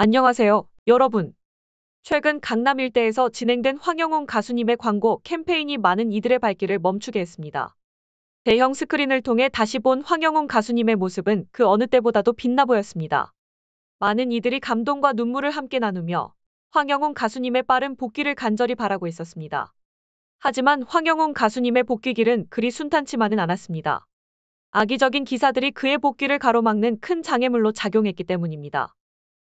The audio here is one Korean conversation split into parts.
안녕하세요, 여러분. 최근 강남 일대에서 진행된 황영웅 가수님의 광고 캠페인이 많은 이들의 발길을 멈추게 했습니다. 대형 스크린을 통해 다시 본 황영웅 가수님의 모습은 그 어느 때보다도 빛나 보였습니다. 많은 이들이 감동과 눈물을 함께 나누며 황영웅 가수님의 빠른 복귀를 간절히 바라고 있었습니다. 하지만 황영웅 가수님의 복귀길은 그리 순탄치만은 않았습니다. 악의적인 기사들이 그의 복귀를 가로막는 큰 장애물로 작용했기 때문입니다.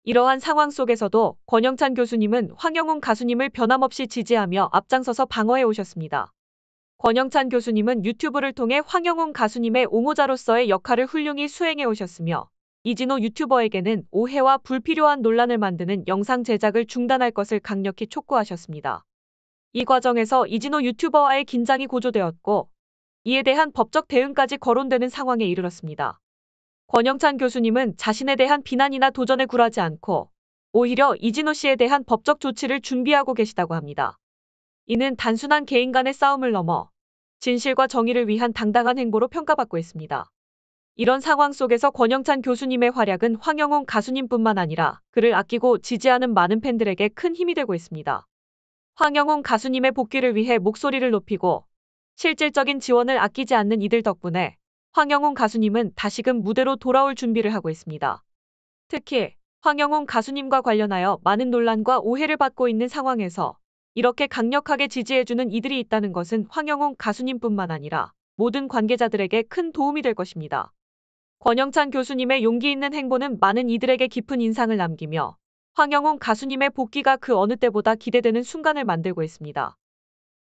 이러한 상황 속에서도 권영찬 교수님은 황영웅 가수님을 변함없이 지지하며 앞장서서 방어해 오셨습니다. 권영찬 교수님은 유튜브를 통해 황영웅 가수님의 옹호자로서의 역할을 훌륭히 수행해 오셨으며 이진호 유튜버에게는 오해와 불필요한 논란을 만드는 영상 제작을 중단할 것을 강력히 촉구하셨습니다. 이 과정에서 이진호 유튜버와의 긴장이 고조되었고 이에 대한 법적 대응까지 거론되는 상황에 이르렀습니다. 권영찬 교수님은 자신에 대한 비난이나 도전에 굴하지 않고 오히려 이진호 씨에 대한 법적 조치를 준비하고 계시다고 합니다. 이는 단순한 개인 간의 싸움을 넘어 진실과 정의를 위한 당당한 행보로 평가받고 있습니다. 이런 상황 속에서 권영찬 교수님의 활약은 황영웅 가수님뿐만 아니라 그를 아끼고 지지하는 많은 팬들에게 큰 힘이 되고 있습니다. 황영웅 가수님의 복귀를 위해 목소리를 높이고 실질적인 지원을 아끼지 않는 이들 덕분에 황영웅 가수님은 다시금 무대로 돌아올 준비를 하고 있습니다. 특히 황영웅 가수님과 관련하여 많은 논란과 오해를 받고 있는 상황에서 이렇게 강력하게 지지해주는 이들이 있다는 것은 황영웅 가수님뿐만 아니라 모든 관계자들에게 큰 도움이 될 것입니다. 권영찬 교수님의 용기 있는 행보는 많은 이들에게 깊은 인상을 남기며 황영웅 가수님의 복귀가 그 어느 때보다 기대되는 순간을 만들고 있습니다.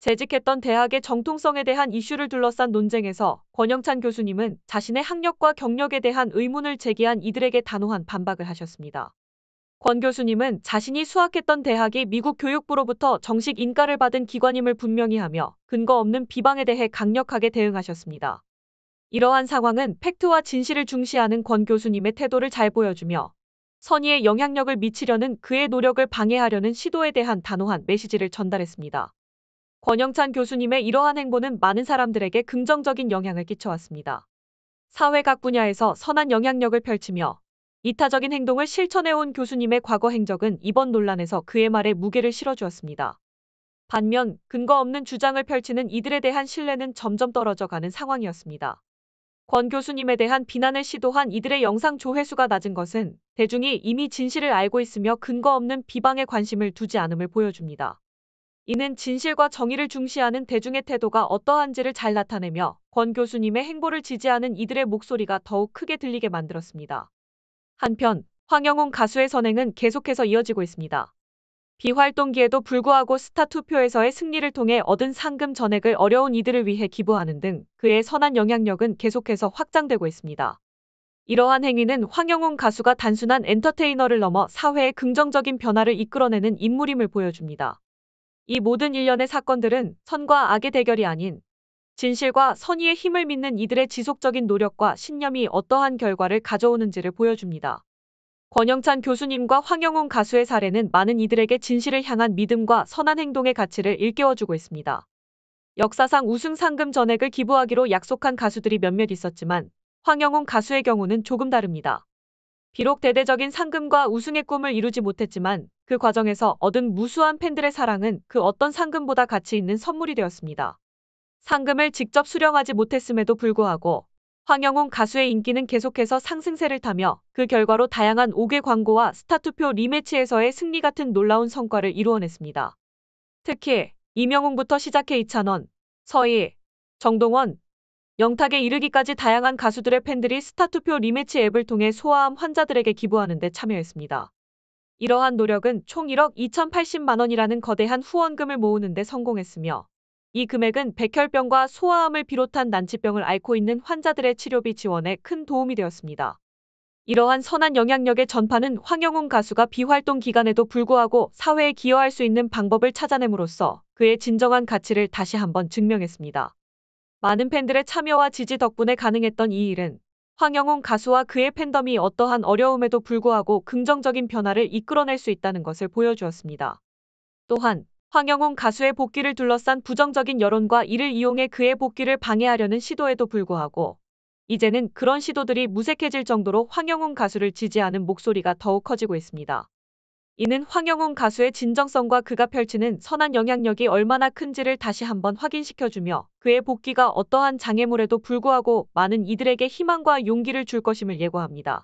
재직했던 대학의 정통성에 대한 이슈를 둘러싼 논쟁에서 권영찬 교수님은 자신의 학력과 경력에 대한 의문을 제기한 이들에게 단호한 반박을 하셨습니다. 권 교수님은 자신이 수학했던 대학이 미국 교육부로부터 정식 인가를 받은 기관임을 분명히 하며 근거 없는 비방에 대해 강력하게 대응하셨습니다. 이러한 상황은 팩트와 진실을 중시하는 권 교수님의 태도를 잘 보여주며 선의의 영향력을 미치려는 그의 노력을 방해하려는 시도에 대한 단호한 메시지를 전달했습니다. 권영찬 교수님의 이러한 행보는 많은 사람들에게 긍정적인 영향을 끼쳐왔습니다. 사회 각 분야에서 선한 영향력을 펼치며 이타적인 행동을 실천해온 교수님의 과거 행적은 이번 논란에서 그의 말에 무게를 실어주었습니다. 반면 근거 없는 주장을 펼치는 이들에 대한 신뢰는 점점 떨어져가는 상황이었습니다. 권 교수님에 대한 비난을 시도한 이들의 영상 조회수가 낮은 것은 대중이 이미 진실을 알고 있으며 근거 없는 비방에 관심을 두지 않음을 보여줍니다. 이는 진실과 정의를 중시하는 대중의 태도가 어떠한지를 잘 나타내며 권 교수님의 행보를 지지하는 이들의 목소리가 더욱 크게 들리게 만들었습니다. 한편 황영웅 가수의 선행은 계속해서 이어지고 있습니다. 비활동기에도 불구하고 스타 투표에서의 승리를 통해 얻은 상금 전액을 어려운 이들을 위해 기부하는 등 그의 선한 영향력은 계속해서 확장되고 있습니다. 이러한 행위는 황영웅 가수가 단순한 엔터테이너를 넘어 사회의 긍정적인 변화를 이끌어내는 인물임을 보여줍니다. 이 모든 일련의 사건들은 선과 악의 대결이 아닌 진실과 선의의 힘을 믿는 이들의 지속적인 노력과 신념이 어떠한 결과를 가져오는지를 보여줍니다. 권영찬 교수님과 황영훈 가수의 사례는 많은 이들에게 진실을 향한 믿음과 선한 행동의 가치를 일깨워주고 있습니다. 역사상 우승 상금 전액을 기부하기로 약속한 가수들이 몇몇 있었지만 황영훈 가수의 경우는 조금 다릅니다. 비록 대대적인 상금과 우승의 꿈을 이루지 못했지만 그 과정에서 얻은 무수한 팬들의 사랑은 그 어떤 상금보다 가치 있는 선물이 되었습니다. 상금을 직접 수령하지 못했음에도 불구하고 황영웅 가수의 인기는 계속해서 상승세를 타며 그 결과로 다양한 5개 광고와 스타투표 리매치에서의 승리 같은 놀라운 성과를 이루어냈습니다. 특히 이명웅부터 시작해 이찬원, 서희, 정동원, 영탁에 이르기까지 다양한 가수들의 팬들이 스타투표 리매치 앱을 통해 소아암 환자들에게 기부하는 데 참여했습니다. 이러한 노력은 총 1억 2,080만 원이라는 거대한 후원금을 모으는 데 성공했으며 이 금액은 백혈병과 소아암을 비롯한 난치병을 앓고 있는 환자들의 치료비 지원에 큰 도움이 되었습니다. 이러한 선한 영향력의 전파는 황영웅 가수가 비활동 기간에도 불구하고 사회에 기여할 수 있는 방법을 찾아냄으로써 그의 진정한 가치를 다시 한번 증명했습니다. 많은 팬들의 참여와 지지 덕분에 가능했던 이 일은 황영웅 가수와 그의 팬덤이 어떠한 어려움에도 불구하고 긍정적인 변화를 이끌어낼 수 있다는 것을 보여주었습니다. 또한 황영웅 가수의 복귀를 둘러싼 부정적인 여론과 이를 이용해 그의 복귀를 방해하려는 시도에도 불구하고 이제는 그런 시도들이 무색해질 정도로 황영웅 가수를 지지하는 목소리가 더욱 커지고 있습니다. 이는 황영웅 가수의 진정성과 그가 펼치는 선한 영향력이 얼마나 큰지를 다시 한번 확인시켜주며 그의 복귀가 어떠한 장애물에도 불구하고 많은 이들에게 희망과 용기를 줄 것임을 예고합니다.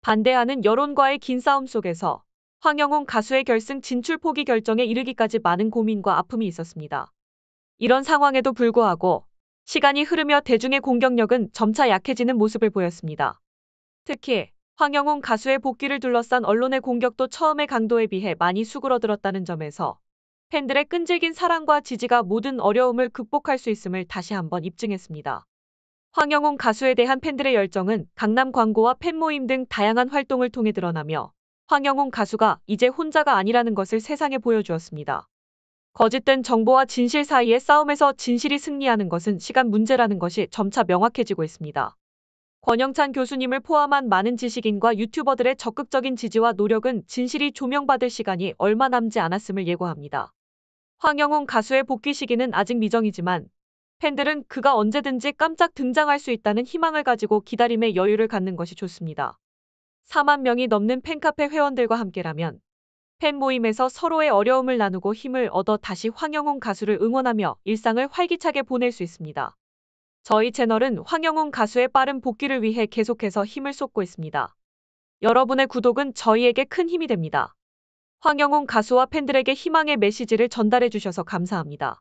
반대하는 여론과의 긴 싸움 속에서 황영웅 가수의 결승 진출 포기 결정에 이르기까지 많은 고민과 아픔이 있었습니다. 이런 상황에도 불구하고 시간이 흐르며 대중의 공격력은 점차 약해지는 모습을 보였습니다. 특히 황영웅 가수의 복귀를 둘러싼 언론의 공격도 처음의 강도에 비해 많이 수그러들었다는 점에서 팬들의 끈질긴 사랑과 지지가 모든 어려움을 극복할 수 있음을 다시 한번 입증했습니다. 황영웅 가수에 대한 팬들의 열정은 강남 광고와 팬 모임 등 다양한 활동을 통해 드러나며 황영웅 가수가 이제 혼자가 아니라는 것을 세상에 보여주었습니다. 거짓된 정보와 진실 사이의 싸움에서 진실이 승리하는 것은 시간 문제라는 것이 점차 명확해지고 있습니다. 권영찬 교수님을 포함한 많은 지식인과 유튜버들의 적극적인 지지와 노력은 진실이 조명받을 시간이 얼마 남지 않았음을 예고합니다. 황영웅 가수의 복귀 시기는 아직 미정이지만 팬들은 그가 언제든지 깜짝 등장할 수 있다는 희망을 가지고 기다림의 여유를 갖는 것이 좋습니다. 4만 명이 넘는 팬카페 회원들과 함께라면 팬 모임에서 서로의 어려움을 나누고 힘을 얻어 다시 황영웅 가수를 응원하며 일상을 활기차게 보낼 수 있습니다. 저희 채널은 황영웅 가수의 빠른 복귀를 위해 계속해서 힘을 쏟고 있습니다. 여러분의 구독은 저희에게 큰 힘이 됩니다. 황영웅 가수와 팬들에게 희망의 메시지를 전달해 주셔서 감사합니다.